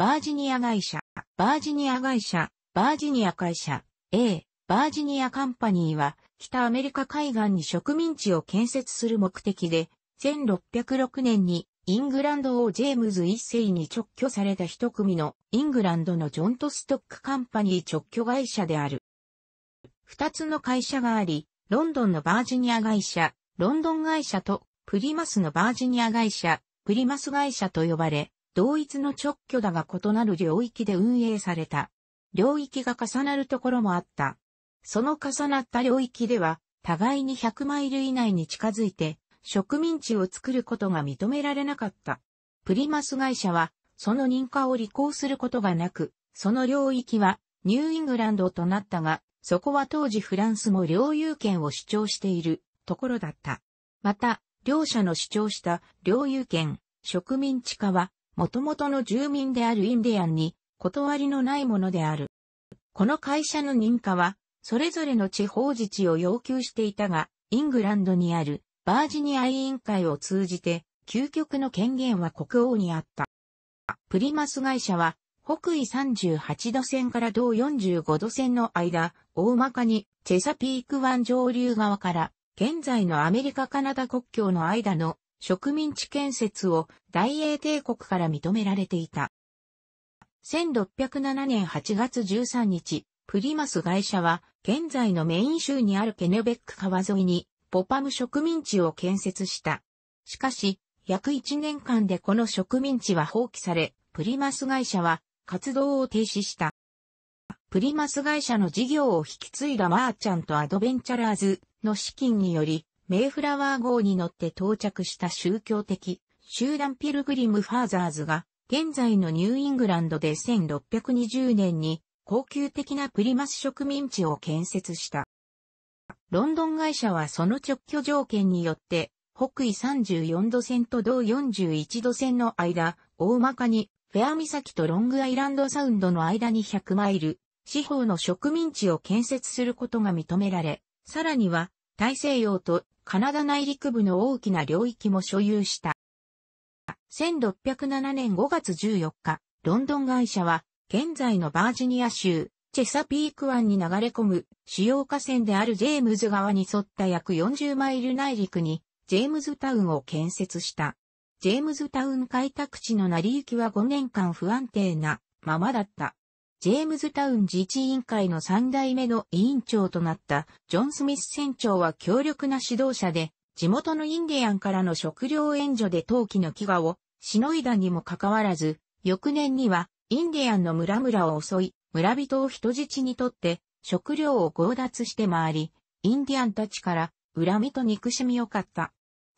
バージニア会社、バージニア会社、バージニア会社、A、バージニアカンパニーは、北アメリカ海岸に植民地を建設する目的で、1606年にイングランド王ジェームズ一世に直居された一組のイングランドのジョントストックカンパニー直居会社である。二つの会社があり、ロンドンのバージニア会社、ロンドン会社とプリマスのバージニア会社、プリマス会社と呼ばれ、同一の直挙だが異なる領域で運営された。領域が重なるところもあった。その重なった領域では、互いに100マイル以内に近づいて、植民地を作ることが認められなかった。プリマス会社は、その認可を履行することがなく、その領域は、ニューイングランドとなったが、そこは当時フランスも領有権を主張しているところだった。また、両者の主張した領有権、植民地化は、元々の住民であるインディアンに、断りのないものである。この会社の認可は、それぞれの地方自治を要求していたが、イングランドにあるバージニア委員会を通じて、究極の権限は国王にあった。プリマス会社は、北緯38度線から同45度線の間、大まかにチェサピーク湾上流側から、現在のアメリカ・カナダ国境の間の植民地建設を大英帝国から認められていた。1607年8月13日、プリマス会社は現在のメイン州にあるケネベック川沿いにポパム植民地を建設した。しかし、約1年間でこの植民地は放棄され、プリマス会社は活動を停止した。プリマス会社の事業を引き継いだマーチャントアドベンチャラーズの資金により、メイフラワー号に乗って到着した宗教的集団ピルグリム・ファーザーズが、現在のニューイングランドで1620年に高級的なプリマス植民地を建設した。ロンドン会社はその直居条件によって、北緯34度線と同41度線の間、大まかにフェア岬とロングアイランドサウンドの間に100マイル、四方の植民地を建設することが認められ、さらには大西洋とカナダ内陸部の大きな領域も所有した。1607年5月14日、ロンドン会社は、現在のバージニア州、チェサピーク湾に流れ込む主要河川であるジェームズ川に沿った約40マイル内陸に、ジェームズタウンを建設した。ジェームズタウン開拓地の成り行きは5年間不安定なままだった。ジェームズタウン自治委員会の三代目の委員長となったジョン・スミス船長は強力な指導者で、地元のインディアンからの食料援助で陶器の飢餓をしのいだにもかかわらず、翌年にはインディアンの村々を襲い、村人を人質にとって食料を強奪して回り、インディアンたちから恨みと憎しみを買った。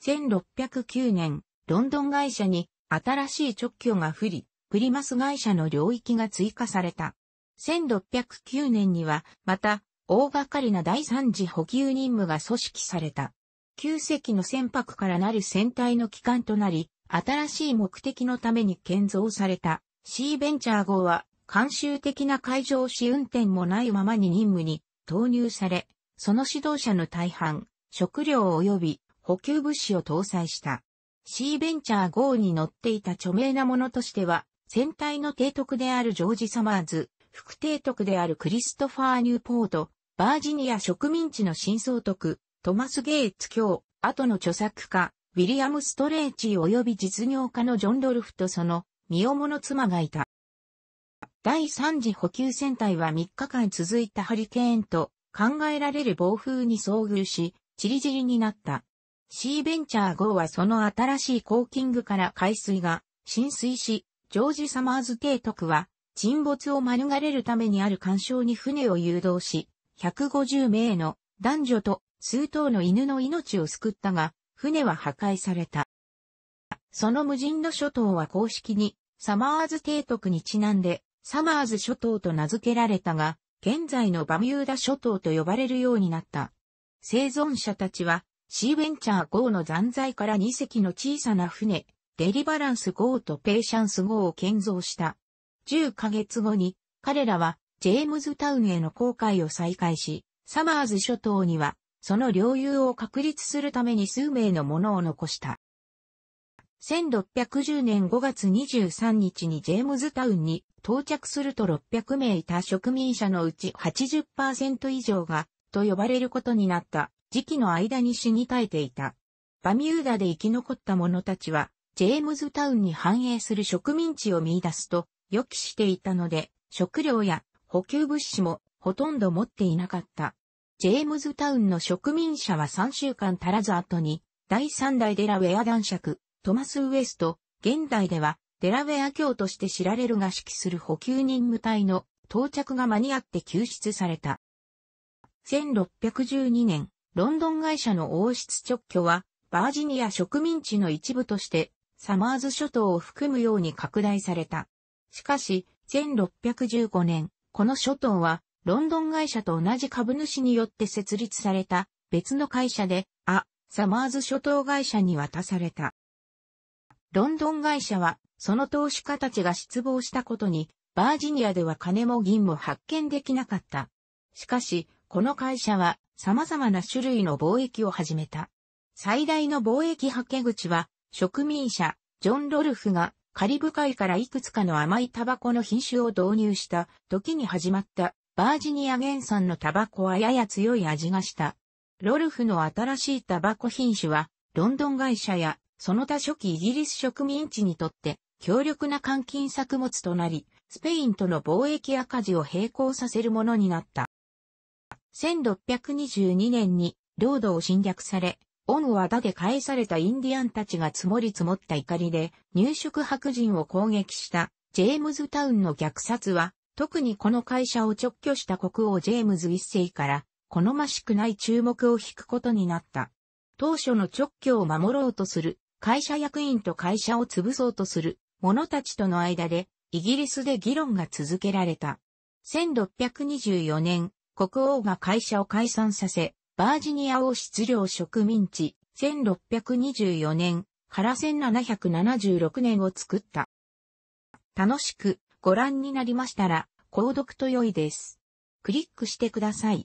1609年、ロンドン会社に新しい直居が降り、プリマス会社の領域が追加された。1609年には、また、大掛かりな第三次補給任務が組織された。旧石の船舶からなる船体の機関となり、新しい目的のために建造された、シーベンチャー号は、慣習的な海上試運転もないままに任務に投入され、その指導者の大半、食料及び補給物資を搭載した。シーベンチャー号に乗っていた著名なものとしては、船体の提督であるジョージ・サマーズ、副提督であるクリストファー・ニューポート、バージニア植民地の新総督、トマス・ゲイツ卿、後の著作家、ウィリアム・ストレーチ及び実業家のジョン・ドルフとその、身重の妻がいた。第3次補給船隊は3日間続いたハリケーンと考えられる暴風に遭遇し、チリジリになった。シーベンチャー号はその新しいコーキングから海水が浸水し、ジョージ・サマーズ提督は、沈没を免れるためにある干渉に船を誘導し、150名の男女と数頭の犬の命を救ったが、船は破壊された。その無人の諸島は公式に、サマーズ提督にちなんで、サマーズ諸島と名付けられたが、現在のバミューダ諸島と呼ばれるようになった。生存者たちは、シーベンチャー号の残骸から2隻の小さな船、デリバランス号とペーシャンス号を建造した。10ヶ月後に、彼らは、ジェームズタウンへの航海を再開し、サマーズ諸島には、その領有を確立するために数名のものを残した。1610年5月23日にジェームズタウンに到着すると600名いた植民者のうち80%以上が、と呼ばれることになった時期の間に死に絶えていた。バミューダで生き残った者たちは、ジェームズタウンに繁栄する植民地を見出すと予期していたので、食料や補給物資もほとんど持っていなかった。ジェームズタウンの植民者は3週間足らず後に、第3代デラウェア男爵、トマス・ウエスト、現代ではデラウェア教として知られるが指揮する補給任務隊の到着が間に合って救出された。1612年、ロンドン会社の王室直居は、バージニア植民地の一部としてサマーズ諸島を含むように拡大された。しかし、1615年、この諸島は、ロンドン会社と同じ株主によって設立された別の会社で、ア・サマーズ諸島会社に渡された。ロンドン会社は、その投資家たちが失望したことに、バージニアでは金も銀も発見できなかった。しかし、この会社は様々な種類の貿易を始めた。最大の貿易はけ口は植民者、ジョン・ロルフがカリブ海からいくつかの甘いタバコの品種を導入した時に始まったバージニア原産のタバコはやや強い味がした。ロルフの新しいタバコ品種はロンドン会社やその他初期イギリス植民地にとって強力な換金作物となり、スペインとの貿易赤字を並行させるものになった。1622年にロードを侵略され、恩はだで返されたインディアンたちが積もり積もった怒りで入植白人を攻撃したジェームズタウンの虐殺は特にこの会社を直挙した国王ジェームズ一世から好ましくない注目を引くことになった。当初の直挙を守ろうとする会社役員と会社を潰そうとする者たちとの間でイギリスで議論が続けられた。1624年、国王が会社を解散させ、バージニア王室領植民地、1624年から1776年を作った。楽しくご覧になりましたら、購読と良いです。クリックしてください。